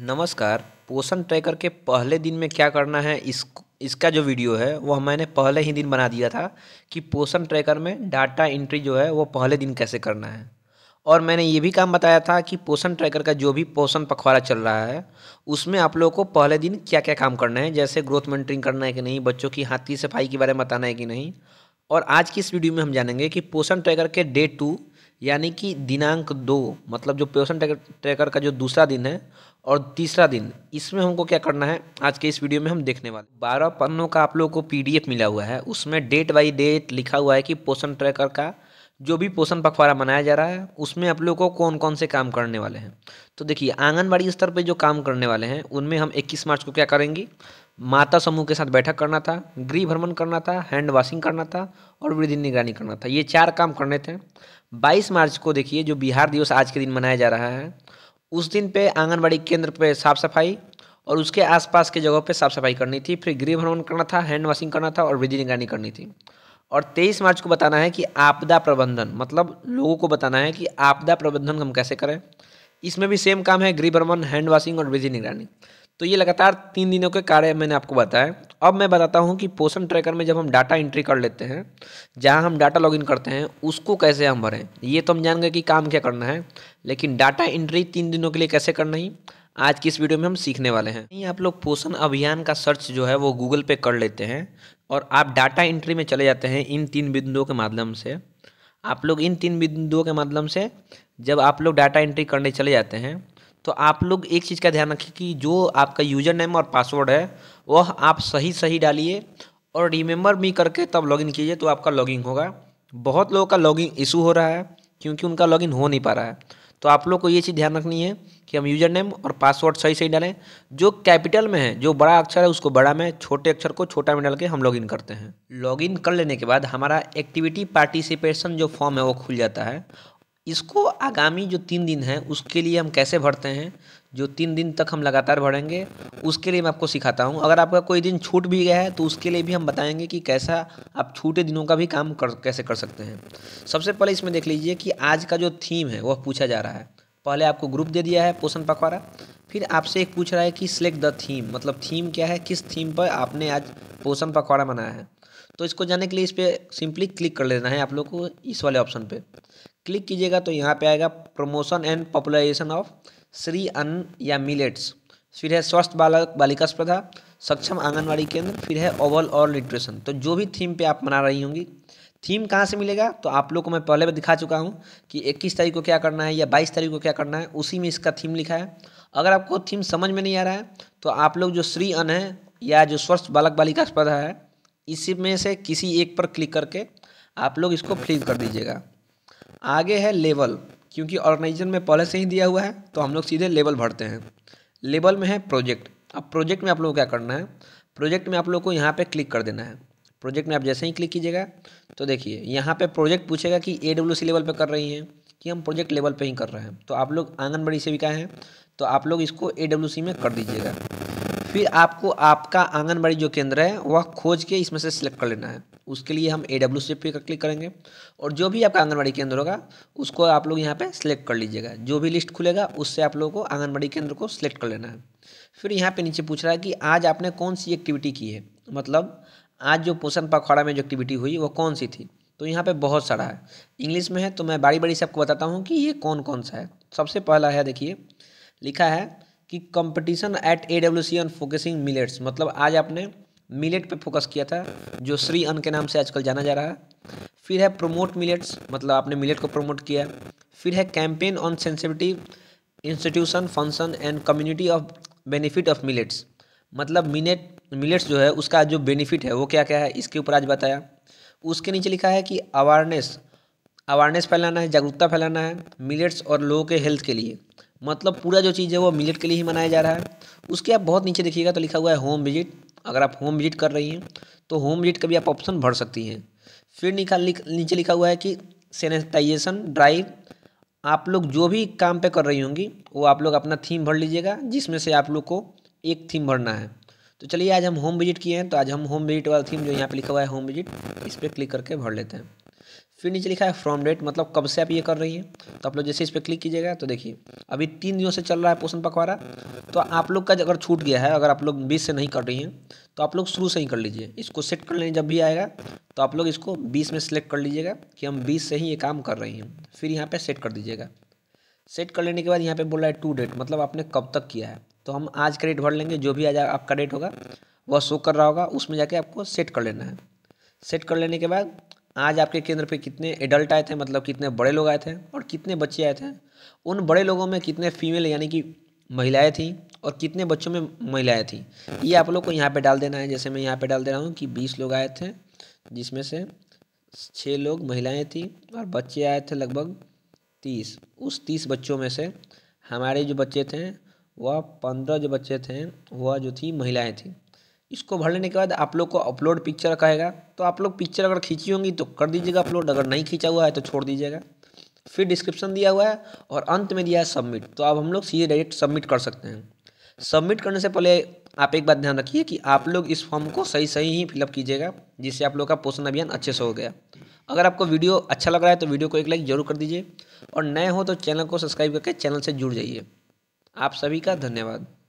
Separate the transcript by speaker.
Speaker 1: नमस्कार पोषण ट्रैकर के पहले दिन में क्या करना है इस इसका जो वीडियो है वह मैंने पहले ही दिन बना दिया था कि पोषण ट्रैकर में डाटा एंट्री जो है वो पहले दिन कैसे करना है और मैंने ये भी काम बताया था कि पोषण ट्रैकर का जो भी पोषण पखवाड़ा चल रहा है उसमें आप लोगों को पहले दिन क्या क्या काम करना है जैसे ग्रोथ मॉनिटरिंग करना है कि नहीं बच्चों की हाथी सफाई के बारे में बताना है कि नहीं और आज की इस वीडियो में हम जानेंगे कि पोषण ट्रैकर के डे टू यानी कि दिनांक दो मतलब जो प्योसन ट्रैकर का जो दूसरा दिन है और तीसरा दिन इसमें हमको क्या करना है आज के इस वीडियो में हम देखने वाले बारह पन्नों का आप लोगों को पीडीएफ मिला हुआ है उसमें डेट बाई डेट लिखा हुआ है कि पोषण ट्रैकर का जो भी पोषण पखवाड़ा मनाया जा रहा है उसमें आप लोगों को कौन कौन से काम करने वाले हैं तो देखिए आंगनबाड़ी स्तर पर जो काम करने वाले हैं उनमें हम इक्कीस मार्च को क्या करेंगे माता समूह के साथ बैठक करना था गृह भ्रमण करना था हैंड वॉशिंग करना था और वृद्धि निगरानी करना था ये चार काम करने थे 22 मार्च को देखिए जो बिहार दिवस आज के दिन मनाया जा रहा है उस दिन पे आंगनबाड़ी केंद्र पे साफ सफाई और उसके आसपास के जगहों पे साफ सफाई करनी थी फिर गृह भ्रमण करना था हैंड वॉशिंग करना था और वृद्धि निगरानी करनी थी और तेईस मार्च को बताना है कि आपदा प्रबंधन मतलब लोगों को बताना है कि आपदा प्रबंधन हम कैसे करें इसमें भी सेम काम है गृह भ्रमण हैंड वॉशिंग और वृद्धि निगरानी तो ये लगातार तीन दिनों के कार्य मैंने आपको बताया अब मैं बताता हूँ कि पोषण ट्रैकर में जब हम डाटा एंट्री कर लेते हैं जहाँ हम डाटा लॉगिन करते हैं उसको कैसे हम भरें ये तो हम जान गए कि काम क्या करना है लेकिन डाटा एंट्री तीन दिनों के लिए कैसे करना ही आज की इस वीडियो में हम सीखने वाले हैं नहीं आप लोग पोषण अभियान का सर्च जो है वो गूगल पे कर लेते हैं और आप डाटा एंट्री में चले जाते हैं इन तीन बिंदुओं के माध्यम से आप लोग इन तीन बिंदुओं के माध्यम से जब आप लोग डाटा एंट्री करने चले जाते हैं तो आप लोग एक चीज़ का ध्यान रखिए कि जो आपका यूज़र नेम और पासवर्ड है वह आप सही सही डालिए और रिमेंबर मी करके तब लॉगिन कीजिए तो आपका लॉगिन होगा बहुत लोगों का लॉगिन इशू हो रहा है क्योंकि उनका लॉगिन हो नहीं पा रहा है तो आप लोग को ये चीज़ ध्यान रखनी है कि हम यूज़र नेम और पासवर्ड सही सही डालें जो कैपिटल में है जो बड़ा अक्षर है उसको बड़ा में छोटे अक्षर को छोटा में डाल के हम लॉगिन करते हैं लॉगिन कर लेने के बाद हमारा एक्टिविटी पार्टिसिपेशन जो फॉर्म है वो खुल जाता है इसको आगामी जो तीन दिन है उसके लिए हम कैसे भरते हैं जो तीन दिन तक हम लगातार भरेंगे उसके लिए मैं आपको सिखाता हूँ अगर आपका कोई दिन छूट भी गया है तो उसके लिए भी हम बताएंगे कि कैसा आप छूटे दिनों का भी काम कर कैसे कर सकते हैं सबसे पहले इसमें देख लीजिए कि आज का जो थीम है वह पूछा जा रहा है पहले आपको ग्रुप दे दिया है पोषण पखवाड़ा फिर आपसे एक पूछ रहा है कि सिलेक्ट द थीम मतलब थीम क्या है किस थीम पर आपने आज पोषण पखवाड़ा बनाया है तो इसको जाने के लिए इस पर सिंपली क्लिक कर लेना है आप लोग को इस वाले ऑप्शन पे क्लिक कीजिएगा तो यहाँ पे आएगा promotion and popularisation of Shri Anna या मिलेट्स फिर है स्वस्थ बालक बालिका स्पर्धा सक्षम आंगनबाड़ी केंद्र फिर है ओवल और लिट्रेशन तो जो भी थीम पे आप मना रही होंगी थीम कहाँ से मिलेगा तो आप लोग को मैं पहले भी दिखा चुका हूँ कि 21 तारीख को क्या करना है या 22 तारीख को क्या करना है उसी में इसका थीम लिखा है अगर आपको थीम समझ में नहीं आ रहा है तो आप लोग जो श्री अन है या जो स्वस्थ बालक बालिका स्पर्धा है इसी में से किसी एक पर क्लिक करके आप लोग इसको फ्लिप कर दीजिएगा आगे है लेवल क्योंकि ऑर्गेनाइजेशन में पहले से ही दिया हुआ है तो हम लोग सीधे लेवल भरते हैं लेवल में है प्रोजेक्ट अब प्रोजेक्ट में आप लोग को क्या करना है प्रोजेक्ट में आप लोग को यहाँ पे क्लिक कर देना है प्रोजेक्ट में आप जैसे ही क्लिक कीजिएगा तो देखिए यहाँ पे प्रोजेक्ट पूछेगा कि ए डब्ल्यू सी लेवल पर कर रही हैं कि हम प्रोजेक्ट लेवल पे ही कर रहे हैं तो आप लोग आंगनबाड़ी भी हैं तो आप लोग इसको ए डब्ल्यू सी में कर दीजिएगा फिर आपको आपका आंगनबाड़ी जो केंद्र है वह खोज के इसमें से सिलेक्ट कर लेना है उसके लिए हम ए डब्ल्यू सी पे क्लिक करेंगे और जो भी आपका आंगनबाड़ी केंद्र होगा उसको आप लोग यहाँ पे सिलेक्ट कर लीजिएगा जो भी लिस्ट खुलेगा उससे आप लोगों को आंगनबाड़ी केंद्र को सिलेक्ट कर लेना है फिर यहाँ पे नीचे पूछ रहा है कि आज आपने कौन सी एक्टिविटी की है मतलब आज जो पोषण पखवाड़ा में जो एक्टिविटी हुई वो कौन सी थी तो यहाँ पर बहुत सारा है इंग्लिश में है तो मैं बारी बारी से आपको बताता हूँ कि ये कौन कौन सा है सबसे पहला है देखिए लिखा है कि competition at A W C on focusing millets मतलब आज आपने मिलेट पे फोकस किया था जो श्री अन के नाम से आजकल जाना जा रहा है फिर है प्रोमोट मिलेट्स मतलब आपने मिलेट को प्रमोट किया फिर है campaign on sensitivity institution function and community of benefit of millets मतलब मिनेट मिलेट्स जो है उसका जो बेनिफिट है वो क्या क्या है इसके ऊपर आज बताया उसके नीचे लिखा है कि अवारनेस अवारनेस फैलाना है जागरूकता फैलाना है मिलेट्स और लोगों के हेल्थ के लिए मतलब पूरा जो चीज़ है वो मिलिट के लिए ही मनाया जा रहा है उसके आप बहुत नीचे देखिएगा तो लिखा हुआ है होम विजिट अगर आप होम विजिट कर रही हैं तो होम विजिट का भी आप ऑप्शन भर सकती हैं फिर निकाल नीचे लिखा हुआ है कि सैनिटाइजेशन ड्राइव आप लोग जो भी काम पे कर रही होंगी वो आप लोग अपना थीम भर लीजिएगा जिसमें से आप लोग को एक थीम भरना है तो चलिए आज हम होम विजिट किए हैं तो आज हम होम विजिट वाला थीम जो यहाँ पे लिखा हुआ है होम विजिट इस पर क्लिक करके भर लेते हैं फिर नीचे लिखा है फ्रॉम डेट मतलब कब से आप ये कर रही हैं तो आप लोग जैसे इस पर क्लिक कीजिएगा तो देखिए अभी तीन दिनों से चल रहा है पोषण पखवाड़ा तो आप लोग का अगर छूट गया है अगर आप लोग बीस से नहीं कर रही हैं तो आप लोग शुरू से ही कर लीजिए इसको सेट कर लेंगे जब भी आएगा तो आप लोग इसको बीस में सेलेक्ट कर लीजिएगा कि हम बीस से ही ये काम कर रही हैं फिर यहाँ पर सेट कर दीजिएगा सेट कर लेने के बाद यहाँ पर बोल रहा है टू डेट मतलब आपने कब तक किया है तो हम आज का डेट भर लेंगे जो भी आज आपका डेट होगा वह शो कर रहा होगा उसमें जाके आपको सेट कर लेना है सेट कर लेने के बाद आज आपके केंद्र पे कितने एडल्ट आए थे मतलब कितने बड़े लोग आए थे और कितने बच्चे आए थे उन बड़े लोगों में कितने फीमेल यानी कि महिलाएं थीं और कितने बच्चों में महिलाएं थीं ये आप लोग को यहाँ पे डाल देना है जैसे मैं यहाँ पे डाल दे रहा हूँ कि बीस लोग आए थे जिसमें से छः लोग महिलाएँ थीं और बच्चे आए थे लगभग तीस उस तीस बच्चों में से हमारे जो बच्चे थे वह पंद्रह जो बच्चे थे वह जो थी महिलाएँ थीं इसको भर लेने के बाद आप लोग को अपलोड पिक्चर कहेगा तो आप लोग पिक्चर अगर खींची होंगी तो कर दीजिएगा अपलोड अगर नहीं खींचा हुआ है तो छोड़ दीजिएगा फिर डिस्क्रिप्शन दिया हुआ है और अंत में दिया है सबमिट तो अब हम लोग सीधे डायरेक्ट सबमिट कर सकते हैं सबमिट करने से पहले आप एक बात ध्यान रखिए कि आप लोग इस फॉर्म को सही सही ही फिलअप कीजिएगा जिससे आप लोग का पोषण अभियान अच्छे से हो गया अगर आपको वीडियो अच्छा लग रहा है तो वीडियो को एक लाइक जरूर कर दीजिए और नए हो तो चैनल को सब्सक्राइब करके चैनल से जुड़ जाइए आप सभी का धन्यवाद